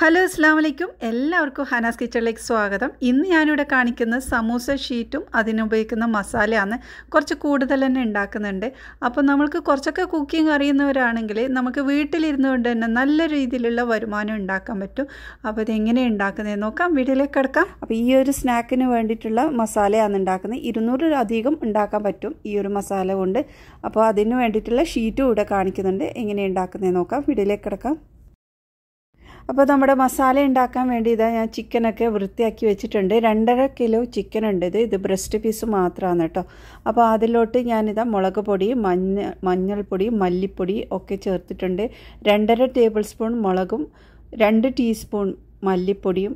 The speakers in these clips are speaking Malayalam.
ഹലോ അസ്സാം വലൈക്കും എല്ലാവർക്കും ഹനാസ് കിച്ചണിലേക്ക് സ്വാഗതം ഇന്ന് ഞാനിവിടെ കാണിക്കുന്ന സമൂസ ഷീറ്റും അതിനുപയോഗിക്കുന്ന മസാലയാണ് കുറച്ച് കൂടുതൽ തന്നെ ഉണ്ടാക്കുന്നുണ്ട് അപ്പോൾ നമ്മൾക്ക് കുറച്ചൊക്കെ കുക്കിംഗ് അറിയുന്നവരാണെങ്കിൽ നമുക്ക് വീട്ടിലിരുന്നു കൊണ്ട് തന്നെ നല്ല രീതിയിലുള്ള വരുമാനം ഉണ്ടാക്കാൻ പറ്റും അപ്പോൾ ഇതെങ്ങനെ ഉണ്ടാക്കുന്നതെന്ന് നോക്കാം വീട്ടിലേക്ക് കിടക്കാം അപ്പോൾ ഈ ഒരു സ്നാക്കിന് വേണ്ടിയിട്ടുള്ള മസാലയാണ് ഉണ്ടാക്കുന്നത് ഇരുന്നൂറിലധികം ഉണ്ടാക്കാൻ പറ്റും ഈ ഒരു മസാല കൊണ്ട് അപ്പോൾ അതിന് വേണ്ടിയിട്ടുള്ള ഷീറ്റും ഇവിടെ കാണിക്കുന്നുണ്ട് എങ്ങനെ ഉണ്ടാക്കുന്നതെന്ന് നോക്കാം വീട്ടിലേക്ക് കിടക്കാം അപ്പോൾ നമ്മുടെ മസാല ഉണ്ടാക്കാൻ വേണ്ടി ഇതാ ഞാൻ ചിക്കനൊക്കെ വൃത്തിയാക്കി വെച്ചിട്ടുണ്ട് രണ്ടര കിലോ ചിക്കൻ ഉണ്ട് ഇത് ഇത് ബ്രസ്റ്റ് പീസ് മാത്രമാണ് കേട്ടോ അപ്പോൾ അതിലോട്ട് ഞാനിതാ മുളക് പൊടി മഞ്ഞ മഞ്ഞൾപ്പൊടി മല്ലിപ്പൊടി ഒക്കെ ചേർത്തിട്ടുണ്ട് രണ്ടര ടേബിൾ സ്പൂൺ മുളകും രണ്ട് ടീസ്പൂൺ മല്ലിപ്പൊടിയും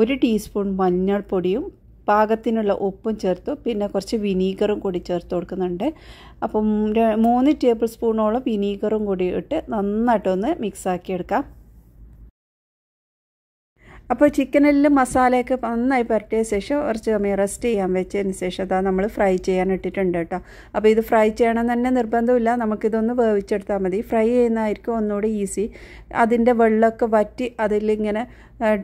ഒരു ടീസ്പൂൺ മഞ്ഞൾപ്പൊടിയും പാകത്തിനുള്ള ഉപ്പും ചേർത്തു പിന്നെ കുറച്ച് വിനീഗറും കൂടി ചേർത്ത് കൊടുക്കുന്നുണ്ട് അപ്പം മൂന്ന് ടേബിൾ സ്പൂണോളം വിനീഗറും കൂടി ഇട്ട് നന്നായിട്ടൊന്ന് മിക്സാക്കിയെടുക്കാം അപ്പോൾ ചിക്കനിൽ മസാലയൊക്കെ നന്നായി പരട്ടിയ ശേഷം കുറച്ച് സമയം റെസ്റ്റ് ചെയ്യാൻ വെച്ചതിന് ശേഷം അതാ നമ്മൾ ഫ്രൈ ചെയ്യാൻ ഇട്ടിട്ടുണ്ട് കേട്ടോ അപ്പോൾ ഇത് ഫ്രൈ ചെയ്യണം തന്നെ നിർബന്ധമില്ല നമുക്കിതൊന്ന് വേവിച്ചെടുത്താൽ മതി ഫ്രൈ ചെയ്യുന്നതായിരിക്കും ഒന്നുകൂടി ഈസി അതിൻ്റെ വെള്ളമൊക്കെ വറ്റി അതിലിങ്ങനെ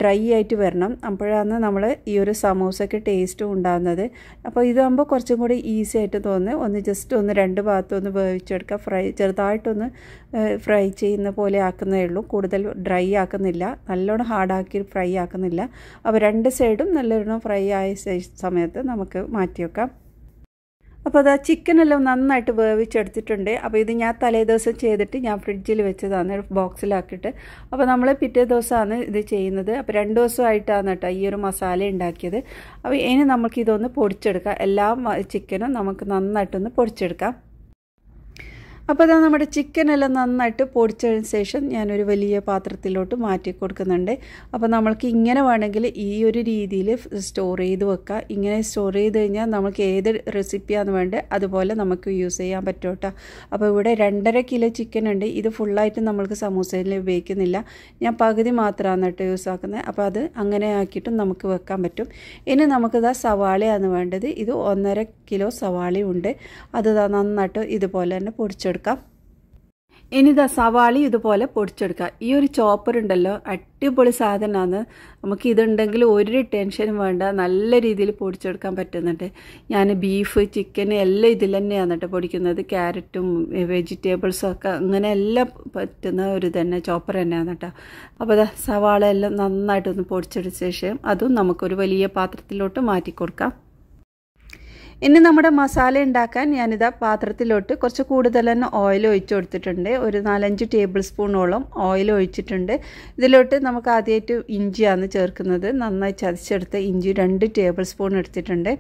ഡ്രൈ ആയിട്ട് വരണം അപ്പോഴാണ് നമ്മൾ ഈ ഒരു സമൂസയ്ക്ക് ടേസ്റ്റും ഉണ്ടാകുന്നത് അപ്പോൾ ഇതാകുമ്പോൾ കുറച്ചും കൂടി ഈസി ആയിട്ട് തോന്നുന്നത് ഒന്ന് ജസ്റ്റ് ഒന്ന് രണ്ട് ഭാഗത്തൊന്ന് വേവിച്ചെടുക്കുക ഫ്രൈ ചെറുതായിട്ടൊന്ന് ഫ്രൈ ചെയ്യുന്ന പോലെ ആക്കുന്നതേ ഉള്ളൂ കൂടുതൽ ഡ്രൈ ആക്കുന്നില്ല നല്ലോണം ഹാർഡാക്കി ഫ്രൈ ആക്കുന്നില്ല അപ്പോൾ രണ്ട് സൈഡും നല്ലോണം ഫ്രൈ ആയ സമയത്ത് നമുക്ക് മാറ്റി വെക്കാം അപ്പോൾ അത് ആ ചിക്കനെല്ലാം നന്നായിട്ട് വേവിച്ചെടുത്തിട്ടുണ്ട് അപ്പോൾ ഇത് ഞാൻ തലേ ദിവസം ചെയ്തിട്ട് ഞാൻ ഫ്രിഡ്ജിൽ വെച്ചതാണ് ബോക്സിലാക്കിയിട്ട് അപ്പോൾ നമ്മൾ പിറ്റേ ദിവസമാണ് ഇത് ചെയ്യുന്നത് അപ്പോൾ രണ്ട് ദിവസമായിട്ടാണ് കേട്ടോ ഈ ഒരു മസാല ഉണ്ടാക്കിയത് അപ്പോൾ ഇനി നമുക്ക് ഇതൊന്ന് പൊടിച്ചെടുക്കാം എല്ലാ ചിക്കനും നമുക്ക് നന്നായിട്ടൊന്ന് പൊടിച്ചെടുക്കാം അപ്പോൾ ഇതാ നമ്മുടെ ചിക്കൻ എല്ലാം നന്നായിട്ട് പൊടിച്ചതിന് ശേഷം ഞാനൊരു വലിയ പാത്രത്തിലോട്ട് മാറ്റി കൊടുക്കുന്നുണ്ട് അപ്പോൾ നമ്മൾക്ക് ഇങ്ങനെ വേണമെങ്കിൽ ഈ ഒരു രീതിയിൽ സ്റ്റോർ ചെയ്ത് വെക്കുക ഇങ്ങനെ സ്റ്റോർ ചെയ്ത് കഴിഞ്ഞാൽ നമുക്ക് ഏത് റെസിപ്പിയാണ് വേണ്ടത് അതുപോലെ നമുക്ക് യൂസ് ചെയ്യാൻ പറ്റും കേട്ടോ അപ്പോൾ ഇവിടെ രണ്ടര കിലോ ചിക്കൻ ഉണ്ട് ഇത് ഫുള്ളായിട്ട് നമ്മൾക്ക് സമൂസയിൽ ഉപയോഗിക്കുന്നില്ല ഞാൻ പകുതി മാത്രമാണ് കേട്ടോ യൂസ് ആക്കുന്നത് അപ്പോൾ അത് അങ്ങനെ ആക്കിയിട്ടും നമുക്ക് വെക്കാൻ പറ്റും ഇനി നമുക്കിതാ സവാളയാണ് വേണ്ടത് ഇത് ഒന്നര കിലോ സവാളയുണ്ട് അത് നന്നായിട്ട് ഇതുപോലെ തന്നെ പൊടിച്ചെടുക്കും പൊടിച്ചെടുക്കാം ഇനി ഇതാ സവാളി ഇതുപോലെ പൊടിച്ചെടുക്കുക ഈ ഒരു ചോപ്പർ ഉണ്ടല്ലോ അടിപൊളി സാധനമാണ് നമുക്ക് ഇതുണ്ടെങ്കിൽ ഒരു ടെൻഷനും വേണ്ട നല്ല രീതിയിൽ പൊടിച്ചെടുക്കാൻ പറ്റുന്നുണ്ട് ഞാൻ ബീഫ് ചിക്കൻ എല്ലാം ഇതിൽ തന്നെയാണ് കേട്ടോ പൊടിക്കുന്നത് ക്യാരറ്റും വെജിറ്റബിൾസും ഒക്കെ അങ്ങനെ എല്ലാം പറ്റുന്ന ഒരു തന്നെ ചോപ്പർ തന്നെയാണ് കേട്ടോ അപ്പോൾ അതാ സവാള എല്ലാം നന്നായിട്ടൊന്ന് പൊടിച്ചെടുത്ത ശേഷം അതും നമുക്കൊരു വലിയ പാത്രത്തിലോട്ട് മാറ്റി കൊടുക്കാം ഇനി നമ്മുടെ മസാല ഉണ്ടാക്കാൻ ഞാനിതാ പാത്രത്തിലോട്ട് കുറച്ച് കൂടുതൽ തന്നെ ഓയിൽ ഒഴിച്ചു കൊടുത്തിട്ടുണ്ട് ഒരു നാലഞ്ച് ടേബിൾ സ്പൂണോളം ഓയിൽ ഒഴിച്ചിട്ടുണ്ട് ഇതിലോട്ട് നമുക്ക് ആദ്യമായിട്ട് ഇഞ്ചിയാണ് ചേർക്കുന്നത് നന്നായി ചതച്ചെടുത്ത ഇഞ്ചി രണ്ട് ടേബിൾ സ്പൂൺ എടുത്തിട്ടുണ്ട്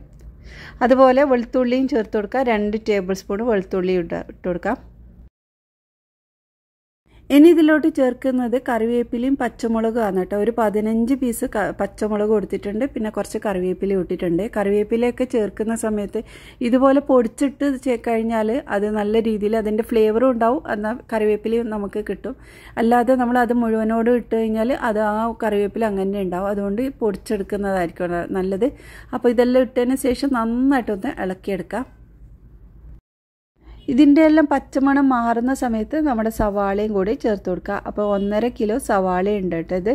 അതുപോലെ വെളുത്തുള്ളിയും ചേർത്ത് കൊടുക്കാം രണ്ട് ടേബിൾ സ്പൂൺ ഇട്ട് ഇട്ട് കൊടുക്കാം ഇനി ഇതിലോട്ട് ചേർക്കുന്നത് കറിവേപ്പിലയും പച്ചമുളകും ആണ് കേട്ടോ ഒരു പതിനഞ്ച് പീസ് പച്ചമുളക് കൊടുത്തിട്ടുണ്ട് പിന്നെ കുറച്ച് കറിവേപ്പില ഇട്ടിട്ടുണ്ട് കറിവേപ്പിലയൊക്കെ ചേർക്കുന്ന സമയത്ത് ഇതുപോലെ പൊടിച്ചിട്ട് കഴിഞ്ഞാൽ അത് നല്ല രീതിയിൽ അതിൻ്റെ ഫ്ലേവറും ഉണ്ടാവും എന്നാൽ കറിവേപ്പിലയും നമുക്ക് കിട്ടും അല്ലാതെ നമ്മൾ അത് മുഴുവനോട് ഇട്ട് കഴിഞ്ഞാൽ അത് ആ കറിവേപ്പില അങ്ങനെ ഉണ്ടാവും അതുകൊണ്ട് പൊടിച്ചെടുക്കുന്നതായിരിക്കും നല്ലത് അപ്പോൾ ഇതെല്ലാം ഇട്ടതിന് ശേഷം നന്നായിട്ടൊന്ന് ഇളക്കിയെടുക്കാം ഇതിൻ്റെ എല്ലാം പച്ചമണം മാറുന്ന സമയത്ത് നമ്മുടെ സവാളയും കൂടി ചേർത്ത് കൊടുക്കുക അപ്പോൾ ഒന്നര കിലോ സവാള ഉണ്ട് കേട്ടോ ഇത്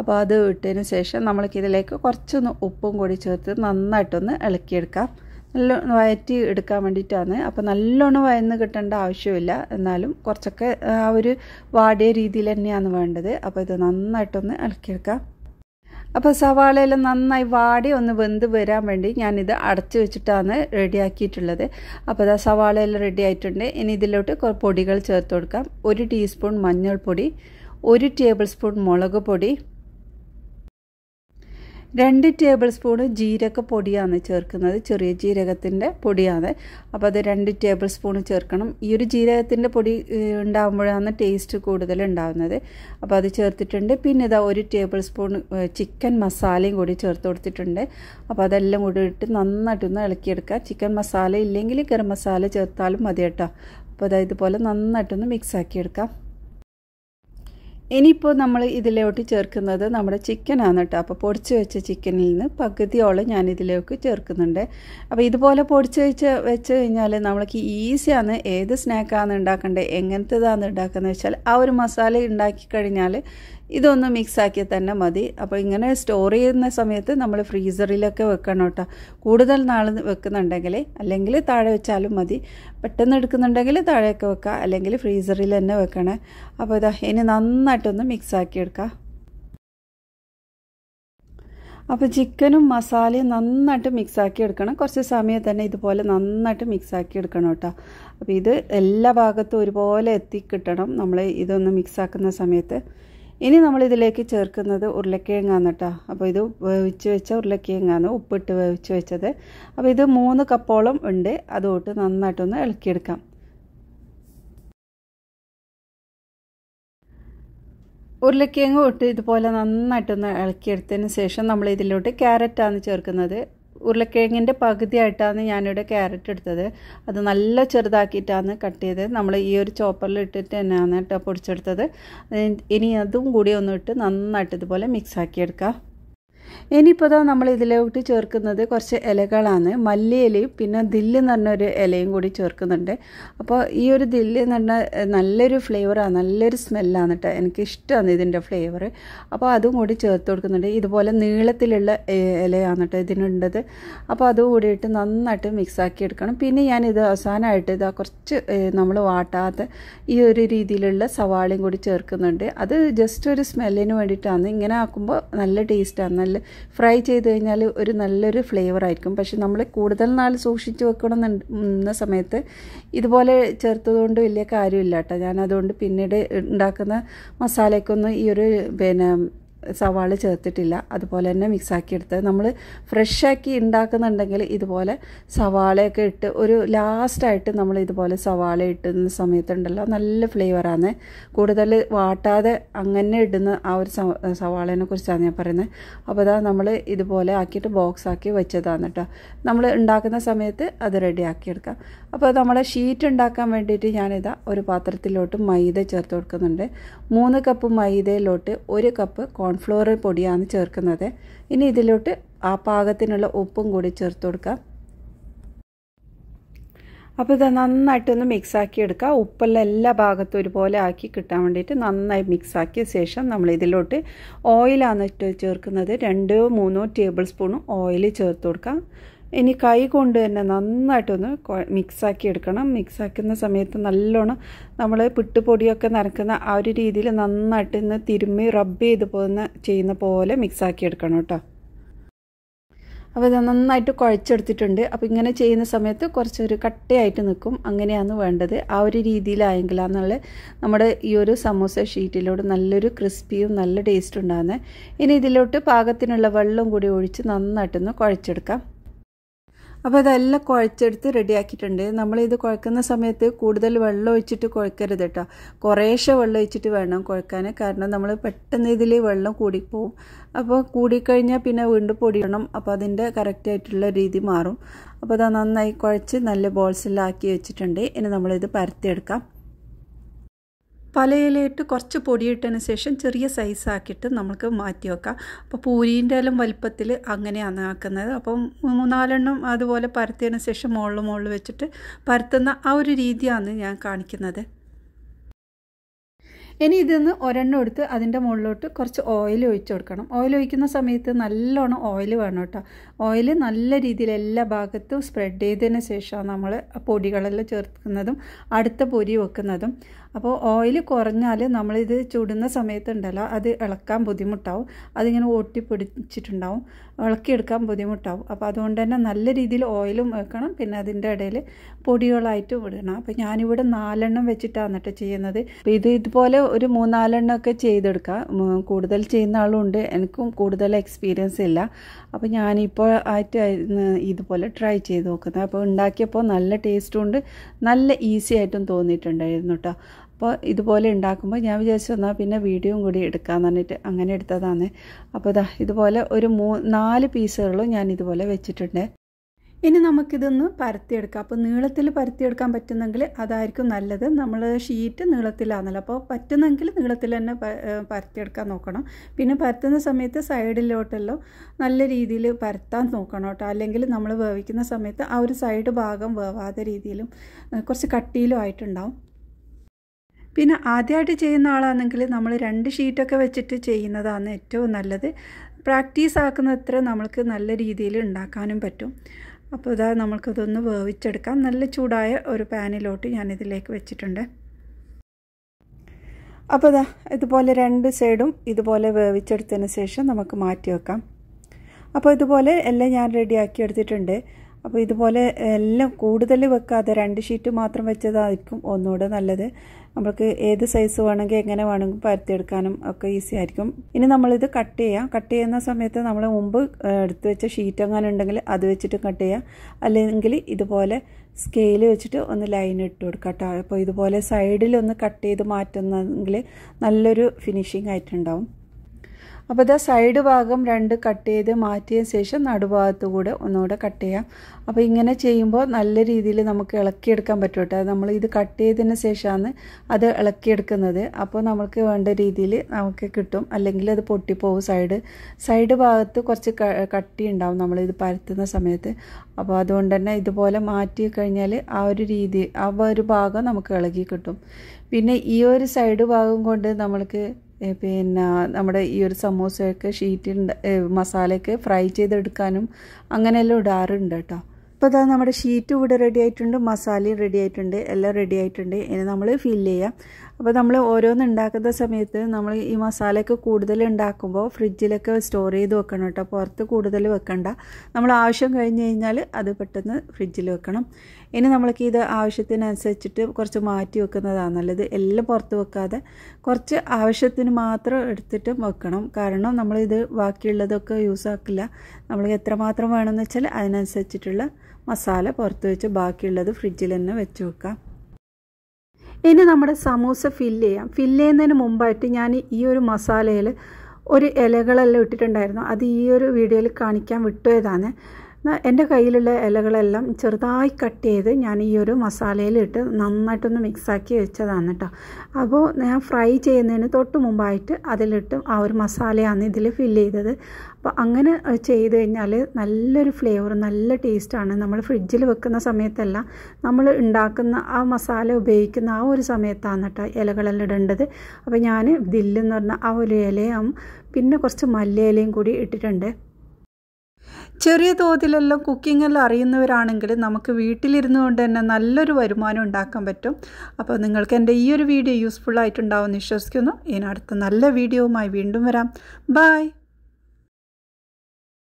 അപ്പോൾ അത് ഇട്ടതിന് ശേഷം നമ്മൾക്കിതിലേക്ക് കുറച്ചൊന്ന് ഉപ്പും കൂടി ചേർത്ത് നന്നായിട്ടൊന്ന് ഇളക്കിയെടുക്കാം നല്ല വയറ്റി എടുക്കാൻ വേണ്ടിയിട്ടാണ് അപ്പോൾ നല്ലോണം വയന്ന് കിട്ടേണ്ട ആവശ്യമില്ല എന്നാലും കുറച്ചൊക്കെ ആ ഒരു വാടിയ രീതിയിൽ തന്നെയാണ് വേണ്ടത് അപ്പോൾ ഇത് നന്നായിട്ടൊന്ന് ഇളക്കിയെടുക്കാം അപ്പോൾ സവാളയെല്ലാം നന്നായി വാടി ഒന്ന് വെന്ത് വരാൻ വേണ്ടി ഞാനിത് അടച്ചു വെച്ചിട്ടാണ് റെഡിയാക്കിയിട്ടുള്ളത് അപ്പോൾ ഇതാ സവാളയെല്ലാം റെഡി ആയിട്ടുണ്ട് ഇനി ഇതിലോട്ട് പൊടികൾ ചേർത്ത് കൊടുക്കാം ഒരു ടീസ്പൂൺ മഞ്ഞൾപ്പൊടി ഒരു ടേബിൾ സ്പൂൺ മുളക് പൊടി രണ്ട് ടേബിൾ സ്പൂണ് ജീരകപ്പൊടിയാണ് ചേർക്കുന്നത് ചെറിയ ജീരകത്തിൻ്റെ പൊടിയാണ് അപ്പോൾ അത് രണ്ട് ടേബിൾ സ്പൂണ് ചേർക്കണം ഈ ഒരു ജീരകത്തിൻ്റെ പൊടി ഉണ്ടാകുമ്പോഴാണ് ടേസ്റ്റ് കൂടുതൽ ഉണ്ടാകുന്നത് അപ്പോൾ അത് ചേർത്തിട്ടുണ്ട് പിന്നെ ഇതാ ഒരു ടേബിൾ സ്പൂൺ ചിക്കൻ മസാലയും കൂടി ചേർത്ത് കൊടുത്തിട്ടുണ്ട് അപ്പോൾ അതെല്ലാം കൂടി ഇട്ട് നന്നായിട്ടൊന്ന് ഇളക്കിയെടുക്കുക ചിക്കൻ മസാല ഇല്ലെങ്കിൽ ഗരം മസാല ചേർത്താലും മതി കേട്ടോ അപ്പോൾ അതായത് ഇതുപോലെ നന്നായിട്ടൊന്ന് മിക്സാക്കിയെടുക്കാം ഇനിയിപ്പോൾ നമ്മൾ ഇതിലോട്ട് ചേർക്കുന്നത് നമ്മുടെ ചിക്കനാണ് കേട്ടോ അപ്പോൾ പൊടിച്ച് വെച്ച ചിക്കനിൽ നിന്ന് പകുതിയോളം ഞാൻ ഇതിലേക്ക് ചേർക്കുന്നുണ്ട് അപ്പോൾ ഇതുപോലെ പൊടിച്ച് വെച്ച് വെച്ച് കഴിഞ്ഞാൽ നമ്മൾക്ക് ഈസിയാണ് ഏത് സ്നാക്കാണ് ഉണ്ടാക്കേണ്ടത് എങ്ങനത്തേതാണ് ഉണ്ടാക്കുന്നത് വെച്ചാൽ ആ ഒരു മസാല ഉണ്ടാക്കി കഴിഞ്ഞാൽ ഇതൊന്ന് മിക്സാക്കി തന്നെ മതി അപ്പോൾ ഇങ്ങനെ സ്റ്റോർ ചെയ്യുന്ന സമയത്ത് നമ്മൾ ഫ്രീസറിലൊക്കെ വെക്കണം കേട്ടോ കൂടുതൽ നാൾ വെക്കുന്നുണ്ടെങ്കിൽ അല്ലെങ്കിൽ താഴെ വെച്ചാലും മതി പെട്ടെന്ന് എടുക്കുന്നുണ്ടെങ്കിൽ താഴെയൊക്കെ വെക്കുക അല്ലെങ്കിൽ ഫ്രീസറിൽ തന്നെ വെക്കണേ അപ്പോൾ ഇതാ ഇനി നന്നായിട്ടൊന്ന് മിക്സാക്കി എടുക്കുക അപ്പോൾ ചിക്കനും മസാലയും നന്നായിട്ട് മിക്സാക്കി എടുക്കണം കുറച്ച് സമയം തന്നെ ഇതുപോലെ നന്നായിട്ട് മിക്സാക്കി എടുക്കണം കേട്ടോ അപ്പോൾ ഇത് എല്ലാ ഭാഗത്തും ഒരുപോലെ എത്തിക്കിട്ടണം നമ്മൾ ഇതൊന്ന് മിക്സാക്കുന്ന സമയത്ത് ഇനി നമ്മളിതിലേക്ക് ചേർക്കുന്നത് ഉരുളക്കിഴങ്ങാന്ന് കേട്ടോ അപ്പോൾ ഇത് വേവിച്ച് വെച്ച ഉരുളക്കിഴങ്ങാണ് ഉപ്പിട്ട് വേവിച്ച് വെച്ചത് അപ്പോൾ ഇത് മൂന്ന് കപ്പോളം ഉണ്ട് അതുകൊണ്ട് നന്നായിട്ടൊന്ന് ഇളക്കിയെടുക്കാം ഉരുളക്കിഴങ്ങ് ഇട്ട് ഇതുപോലെ നന്നായിട്ടൊന്ന് ഇളക്കിയെടുത്തതിന് ശേഷം നമ്മൾ ഇതിലോട്ട് ക്യാരറ്റാണ് ചേർക്കുന്നത് ഉരുളക്കിഴങ്ങിൻ്റെ പകുതിയായിട്ടാണ് ഞാനിവിടെ ക്യാരറ്റ് എടുത്തത് അത് നല്ല ചെറുതാക്കിയിട്ടാണ് കട്ട് ചെയ്തത് നമ്മൾ ഈ ഒരു ചോപ്പറിൽ ഇട്ടിട്ട് തന്നെയാണ് കേട്ടോ പൊടിച്ചെടുത്തത് ഇനി അതും കൂടി ഒന്നിട്ട് നന്നായിട്ട് ഇതുപോലെ മിക്സാക്കിയെടുക്കുക ഇനിയിപ്പോൾ നമ്മൾ ഇതിലോട്ട് ചേർക്കുന്നത് കുറച്ച് ഇലകളാണ് മല്ലിയിലയും ഇലയും പിന്നെ ദില്ല് എന്ന് പറഞ്ഞൊരു ഇലയും കൂടി ചേർക്കുന്നുണ്ട് അപ്പോൾ ഈ ഒരു ദില്ല് എന്ന് പറഞ്ഞാൽ നല്ലൊരു ഫ്ലേവറാണ് നല്ലൊരു സ്മെല്ലാണ് കേട്ടോ എനിക്ക് ഇഷ്ടമാണ് ഇതിൻ്റെ ഫ്ലേവർ അപ്പോൾ അതും കൂടി ചേർത്ത് കൊടുക്കുന്നുണ്ട് ഇതുപോലെ നീളത്തിലുള്ള ഇലയാണ് കേട്ടോ ഇതിനുണ്ടത് അപ്പോൾ അതും കൂടിയിട്ട് നന്നായിട്ട് മിക്സാക്കി എടുക്കണം പിന്നെ ഞാൻ ഇത് അവസാനമായിട്ട് ഇതാ കുറച്ച് നമ്മൾ വാട്ടാത്ത ഈ ഒരു രീതിയിലുള്ള സവാളയും കൂടി ചേർക്കുന്നുണ്ട് അത് ജസ്റ്റ് ഒരു സ്മെല്ലിന് വേണ്ടിയിട്ടാണ് ഇങ്ങനെ ആക്കുമ്പോൾ നല്ല ടേസ്റ്റാണ് നല്ല ഫ്രൈ ചെയ്ത് കഴിഞ്ഞാൽ ഒരു നല്ലൊരു ഫ്ലേവർ ആയിരിക്കും പക്ഷെ നമ്മൾ കൂടുതൽ നാൾ സൂക്ഷിച്ച് വെക്കണം സമയത്ത് ഇതുപോലെ ചേർത്തതുകൊണ്ട് വലിയ കാര്യമില്ല കേട്ടോ ഞാൻ അതുകൊണ്ട് പിന്നീട് ഉണ്ടാക്കുന്ന മസാലയ്ക്കൊന്നും ഈ ഒരു പിന്നെ സവാള ചേർത്തിട്ടില്ല അതുപോലെ തന്നെ മിക്സാക്കിയെടുത്തത് നമ്മൾ ഫ്രഷാക്കി ഉണ്ടാക്കുന്നുണ്ടെങ്കിൽ ഇതുപോലെ സവാളയൊക്കെ ഇട്ട് ഒരു ലാസ്റ്റായിട്ട് നമ്മൾ ഇതുപോലെ സവാള ഇട്ടുന്ന സമയത്തുണ്ടല്ലോ നല്ല ഫ്ലേവറാണ് കൂടുതൽ വാട്ടാതെ അങ്ങനെ ഇടുന്ന ആ ഒരു സവാളേനെ കുറിച്ചാണ് ഞാൻ പറയുന്നത് അപ്പോൾ അതാ നമ്മൾ ഇതുപോലെ ആക്കിയിട്ട് ബോക്സ് ആക്കി വെച്ചതാണ് കേട്ടോ നമ്മൾ ഉണ്ടാക്കുന്ന സമയത്ത് അത് റെഡി എടുക്കാം അപ്പോൾ നമ്മളെ ഷീറ്റ് ഉണ്ടാക്കാൻ വേണ്ടിയിട്ട് ഞാനിതാ ഒരു പാത്രത്തിലോട്ട് മൈദ ചേർത്ത് കൊടുക്കുന്നുണ്ട് മൂന്ന് കപ്പ് മൈദയിലോട്ട് ഒരു കപ്പ് കോൺ കോൺഫ്ലോർ പൊടിയാണ് ചേർക്കുന്നത് ഇനി ഇതിലോട്ട് ആ പാകത്തിനുള്ള ഉപ്പും കൂടി ചേർത്ത് കൊടുക്കാം അപ്പോൾ ഇത് നന്നായിട്ടൊന്ന് മിക്സാക്കി എടുക്കുക ഉപ്പെല്ലാം എല്ലാ ഭാഗത്തും ഒരുപോലെ ആക്കി കിട്ടാൻ വേണ്ടിയിട്ട് നന്നായി മിക്സാക്കിയ ശേഷം നമ്മൾ ഇതിലോട്ട് ഓയിലാണ് ചേർക്കുന്നത് രണ്ടോ മൂന്നോ ടേബിൾ സ്പൂണും ഓയിൽ ചേർത്ത് കൊടുക്കാം ഇനി കൈ കൊണ്ട് തന്നെ നന്നായിട്ടൊന്ന് മിക്സാക്കി എടുക്കണം മിക്സാക്കുന്ന സമയത്ത് നല്ലോണം നമ്മൾ പിട്ടുപൊടിയൊക്കെ നനക്കുന്ന ആ ഒരു രീതിയിൽ നന്നായിട്ട് ഇന്ന് തിരുമ്മി റബ്ബ് ചെയ്ത് പോകുന്ന ചെയ്യുന്ന പോലെ മിക്സാക്കി എടുക്കണം കേട്ടോ അപ്പോൾ ഇത് നന്നായിട്ട് കുഴച്ചെടുത്തിട്ടുണ്ട് അപ്പോൾ ഇങ്ങനെ ചെയ്യുന്ന സമയത്ത് കുറച്ചൊരു കട്ടയായിട്ട് നിൽക്കും അങ്ങനെയാണ് വേണ്ടത് ആ ഒരു രീതിയിലായെങ്കിലാന്നുള്ള നമ്മുടെ ഈ ഒരു സമോസ ഷീറ്റിലോട് നല്ലൊരു ക്രിസ്പിയും നല്ല ടേസ്റ്റ് ഉണ്ടാകുന്നത് ഇനി ഇതിലോട്ട് പാകത്തിനുള്ള വെള്ളം കൂടി ഒഴിച്ച് നന്നായിട്ടൊന്ന് കുഴച്ചെടുക്കാം അപ്പോൾ ഇതെല്ലാം കുഴച്ചെടുത്ത് റെഡിയാക്കിയിട്ടുണ്ട് നമ്മളിത് കുഴക്കുന്ന സമയത്ത് കൂടുതൽ വെള്ളം ഒഴിച്ചിട്ട് കുഴക്കരുത് കേട്ടോ കുറേശ്ശെ വെള്ളം ഒഴിച്ചിട്ട് വേണം കുഴക്കാൻ കാരണം നമ്മൾ പെട്ടെന്ന് ഇതിൽ വെള്ളം കൂടിപ്പോവും അപ്പോൾ കൂടിക്കഴിഞ്ഞാൽ പിന്നെ വീണ്ടും പൊടിയണം അപ്പോൾ അതിൻ്റെ കറക്റ്റായിട്ടുള്ള രീതി മാറും അപ്പോൾ അത് നന്നായി കുഴച്ച് നല്ല ബോൾസിലാക്കി വെച്ചിട്ടുണ്ട് ഇനി നമ്മളിത് പരത്തിയെടുക്കാം പലയിലായിട്ട് കുറച്ച് പൊടിയിട്ടതിന് ശേഷം ചെറിയ സൈസാക്കിയിട്ട് നമുക്ക് മാറ്റി വെക്കാം അപ്പോൾ പൂരീൻ്റെ എല്ലാം വലിപ്പത്തിൽ അങ്ങനെയാണ് ആക്കുന്നത് അപ്പം മൂന്നാലെണ്ണം അതുപോലെ പരത്തിയതിന് ശേഷം മുകളിൽ മുകളിൽ വെച്ചിട്ട് പരത്തുന്ന ആ ഒരു രീതിയാണ് ഞാൻ കാണിക്കുന്നത് ഇനി ഇതിന്ന് ഒരെണ്ണം എടുത്ത് അതിൻ്റെ മുകളിലോട്ട് കുറച്ച് ഓയിൽ ഒഴിച്ചു കൊടുക്കണം ഓയിൽ ഒഴിക്കുന്ന സമയത്ത് നല്ലോണം ഓയിൽ വേണം കേട്ടോ ഓയിൽ നല്ല രീതിയിൽ എല്ലാ ഭാഗത്തും സ്പ്രെഡ് ചെയ്തതിന് ശേഷമാണ് നമ്മൾ പൊടികളെല്ലാം ചേർക്കുന്നതും അടുത്ത പൊരി വെക്കുന്നതും അപ്പോൾ ഓയിൽ കുറഞ്ഞാൽ നമ്മളിത് ചുടുന്ന സമയത്തുണ്ടല്ലോ അത് ഇളക്കാൻ ബുദ്ധിമുട്ടാവും അതിങ്ങനെ ഓട്ടിപ്പിടിച്ചിട്ടുണ്ടാവും ഇളക്കിയെടുക്കാൻ ബുദ്ധിമുട്ടാവും അപ്പോൾ അതുകൊണ്ട് തന്നെ നല്ല രീതിയിൽ ഓയിലും വെക്കണം പിന്നെ അതിൻ്റെ ഇടയിൽ പൊടികളായിട്ട് വിടണം അപ്പോൾ ഞാനിവിടെ നാലെണ്ണം വെച്ചിട്ടാണ് എന്നിട്ട് ചെയ്യുന്നത് അപ്പോൾ ഇത് ഇതുപോലെ ഒരു മൂന്നാലെണ്ണം ഒക്കെ ചെയ്തെടുക്കാം കൂടുതൽ ചെയ്യുന്ന ആളുണ്ട് എനിക്കും കൂടുതൽ എക്സ്പീരിയൻസ് ഇല്ല അപ്പോൾ ഞാനിപ്പോൾ ആയിട്ട് ഇതുപോലെ ട്രൈ ചെയ്ത് നോക്കുന്നത് അപ്പോൾ ഉണ്ടാക്കിയപ്പോൾ നല്ല ടേസ്റ്റും ഉണ്ട് നല്ല ഈസി ആയിട്ടും തോന്നിയിട്ടുണ്ടായിരുന്നു കേട്ടോ അപ്പോൾ ഇതുപോലെ ഉണ്ടാക്കുമ്പോൾ ഞാൻ വിചാരിച്ചു എന്നാൽ പിന്നെ വീഡിയോയും കൂടി എടുക്കാമെന്ന് പറഞ്ഞിട്ട് അങ്ങനെ എടുത്തതാണ് അപ്പോൾ ഇതാ ഇതുപോലെ ഒരു മൂ നാല് പീസുകളും ഞാൻ ഇതുപോലെ വെച്ചിട്ടുണ്ട് ഇനി നമുക്കിതൊന്ന് പരത്തിയെടുക്കാം അപ്പോൾ നീളത്തിൽ പരത്തിയെടുക്കാൻ പറ്റുന്നെങ്കിൽ അതായിരിക്കും നല്ലത് നമ്മൾ ഷീറ്റ് നീളത്തിലാണല്ലോ അപ്പോൾ പറ്റുന്നെങ്കിൽ നീളത്തിൽ തന്നെ പരത്തിയെടുക്കാൻ നോക്കണം പിന്നെ പരത്തുന്ന സമയത്ത് സൈഡിലോട്ടല്ലോ നല്ല രീതിയിൽ പരത്താൻ നോക്കണം കേട്ടോ അല്ലെങ്കിൽ നമ്മൾ വേവിക്കുന്ന സമയത്ത് ആ ഒരു സൈഡ് ഭാഗം വേവാതെ രീതിയിലും കുറച്ച് കട്ടിയിലും ആയിട്ടുണ്ടാവും പിന്നെ ആദ്യമായിട്ട് ചെയ്യുന്ന ആളാണെങ്കിൽ നമ്മൾ രണ്ട് ഷീറ്റൊക്കെ വെച്ചിട്ട് ചെയ്യുന്നതാണ് ഏറ്റവും നല്ലത് പ്രാക്ടീസ് ആക്കുന്നത്ര നമ്മൾക്ക് നല്ല രീതിയിൽ ഉണ്ടാക്കാനും പറ്റും അപ്പോൾ ഇതാ നമ്മൾക്കതൊന്ന് വേവിച്ചെടുക്കാം നല്ല ചൂടായ ഒരു പാനിലോട്ട് ഞാനിതിലേക്ക് വെച്ചിട്ടുണ്ട് അപ്പോൾ ഇതാ ഇതുപോലെ രണ്ട് സൈഡും ഇതുപോലെ വേവിച്ചെടുത്തതിന് ശേഷം നമുക്ക് മാറ്റി വെക്കാം അപ്പോൾ ഇതുപോലെ എല്ലാം ഞാൻ റെഡിയാക്കി എടുത്തിട്ടുണ്ട് അപ്പോൾ ഇതുപോലെ എല്ലാം കൂടുതൽ വെക്കാതെ രണ്ട് ഷീറ്റ് മാത്രം വെച്ചതായിരിക്കും ഒന്നുകൂടെ നല്ലത് നമ്മൾക്ക് ഏത് സൈസ് വേണമെങ്കിൽ എങ്ങനെ വേണമെങ്കിൽ പരത്തിയെടുക്കാനും ഒക്കെ ഈസി ആയിരിക്കും ഇനി നമ്മളിത് കട്ട് ചെയ്യാം കട്ട് ചെയ്യുന്ന സമയത്ത് നമ്മൾ മുമ്പ് എടുത്തു വെച്ച ഷീറ്റ് അങ്ങനെ ഉണ്ടെങ്കിൽ അത് വെച്ചിട്ട് കട്ട് ചെയ്യാം അല്ലെങ്കിൽ ഇതുപോലെ സ്കെയിൽ വെച്ചിട്ട് ഒന്ന് ലൈൻ ഇട്ട് കൊടുക്കാം കേട്ടോ അപ്പോൾ ഇതുപോലെ സൈഡിൽ ഒന്ന് കട്ട് ചെയ്ത് മാറ്റുന്നെങ്കിൽ നല്ലൊരു ഫിനിഷിംഗ് ആയിട്ടുണ്ടാവും അപ്പോൾ ഇതാ സൈഡ് ഭാഗം രണ്ട് കട്ട് ചെയ്ത് മാറ്റിയ ശേഷം നടുഭാഗത്തു കൂടെ ഒന്നുകൂടെ കട്ട് ചെയ്യാം അപ്പോൾ ഇങ്ങനെ ചെയ്യുമ്പോൾ നല്ല രീതിയിൽ നമുക്ക് ഇളക്കിയെടുക്കാൻ പറ്റും കേട്ടോ നമ്മൾ ഇത് കട്ട് ചെയ്തതിന് ശേഷമാണ് അത് ഇളക്കിയെടുക്കുന്നത് അപ്പോൾ നമുക്ക് വേണ്ട രീതിയിൽ നമുക്ക് കിട്ടും അല്ലെങ്കിൽ അത് പൊട്ടിപ്പോവും സൈഡ് സൈഡ് ഭാഗത്ത് കുറച്ച് കട്ടി ഉണ്ടാവും നമ്മളിത് പരത്തുന്ന സമയത്ത് അപ്പോൾ അതുകൊണ്ട് തന്നെ ഇതുപോലെ മാറ്റി കഴിഞ്ഞാൽ ആ ഒരു രീതി ആ ഒരു ഭാഗം നമുക്ക് ഇളകി കിട്ടും പിന്നെ ഈ ഒരു സൈഡ് ഭാഗം കൊണ്ട് നമ്മൾക്ക് പിന്നെ നമ്മുടെ ഈ ഒരു സമോസയൊക്കെ ഷീറ്റ് മസാലയൊക്കെ ഫ്രൈ ചെയ്തെടുക്കാനും അങ്ങനെയെല്ലാം ഇടാറുണ്ട് കേട്ടോ ഇപ്പോൾ അതാ നമ്മുടെ ഷീറ്റ് ഇവിടെ റെഡി ആയിട്ടുണ്ട് മസാലയും റെഡി ആയിട്ടുണ്ട് എല്ലാം റെഡി ആയിട്ടുണ്ട് ഇനി നമ്മൾ ഫില്ല് ചെയ്യാം അപ്പോൾ നമ്മൾ ഓരോന്ന് ഉണ്ടാക്കുന്ന സമയത്ത് നമ്മൾ ഈ മസാലയൊക്കെ കൂടുതൽ ഉണ്ടാക്കുമ്പോൾ ഫ്രിഡ്ജിലൊക്കെ സ്റ്റോർ ചെയ്ത് വെക്കണം കേട്ടോ പുറത്ത് കൂടുതൽ വെക്കണ്ട നമ്മൾ ആവശ്യം കഴിഞ്ഞ് കഴിഞ്ഞാൽ അത് പെട്ടെന്ന് ഫ്രിഡ്ജിൽ വെക്കണം ഇനി നമ്മൾക്ക് ഇത് ആവശ്യത്തിനനുസരിച്ചിട്ട് കുറച്ച് മാറ്റി വെക്കുന്നതാണ് നല്ലത് എല്ലാം പുറത്ത് വെക്കാതെ കുറച്ച് ആവശ്യത്തിന് മാത്രം എടുത്തിട്ട് വെക്കണം കാരണം നമ്മളിത് ബാക്കിയുള്ളതൊക്കെ യൂസ് ആക്കില്ല നമ്മൾ എത്രമാത്രം വേണമെന്ന് വെച്ചാൽ അതിനനുസരിച്ചിട്ടുള്ള മസാല പുറത്ത് വെച്ച് ബാക്കിയുള്ളത് ഫ്രിഡ്ജിൽ തന്നെ വെച്ച് വെക്കാം ഇനി നമ്മുടെ സമൂസ ഫില്ല് ചെയ്യാം ഫില്ല് ചെയ്യുന്നതിന് മുമ്പായിട്ട് ഞാൻ ഈ ഒരു മസാലയിൽ ഒരു ഇലകളെല്ലാം ഇട്ടിട്ടുണ്ടായിരുന്നു അത് ഈ ഒരു വീഡിയോയിൽ കാണിക്കാൻ വിട്ടുപോയതാണ് എൻ്റെ കയ്യിലുള്ള ഇലകളെല്ലാം ചെറുതായി കട്ട് ചെയ്ത് ഞാൻ ഈ ഒരു മസാലയിലിട്ട് നന്നായിട്ടൊന്ന് മിക്സാക്കി വെച്ചതാണ് കേട്ടോ അപ്പോൾ ഞാൻ ഫ്രൈ ചെയ്യുന്നതിന് തൊട്ട് മുമ്പായിട്ട് അതിലിട്ട് ആ ഒരു മസാലയാണ് ഇതിൽ ഫില്ല് ചെയ്തത് അപ്പോൾ അങ്ങനെ ചെയ്ത് കഴിഞ്ഞാൽ നല്ലൊരു ഫ്ലേവർ നല്ല ടേസ്റ്റാണ് നമ്മൾ ഫ്രിഡ്ജിൽ വെക്കുന്ന സമയത്തെല്ലാം നമ്മൾ ഉണ്ടാക്കുന്ന ആ മസാല ഉപയോഗിക്കുന്ന ആ ഒരു സമയത്താണ് കേട്ടോ ഇലകളെല്ലാം ഇടേണ്ടത് അപ്പോൾ ഞാൻ ദില്ലെന്ന് പറഞ്ഞ ആ ഒരു ഇലയും പിന്നെ കുറച്ച് മല്ലിയിലയും കൂടി ഇട്ടിട്ടുണ്ട് ചെറിയ തോതിലെല്ലാം കുക്കിംഗ് എല്ലാം അറിയുന്നവരാണെങ്കിൽ നമുക്ക് വീട്ടിലിരുന്നു കൊണ്ട് തന്നെ നല്ലൊരു വരുമാനം ഉണ്ടാക്കാൻ പറ്റും അപ്പോൾ നിങ്ങൾക്ക് എൻ്റെ ഈ ഒരു വീഡിയോ യൂസ്ഫുൾ എന്ന് വിശ്വസിക്കുന്നു ഇനി അടുത്ത നല്ല വീഡിയോവുമായി വീണ്ടും വരാം ബായ്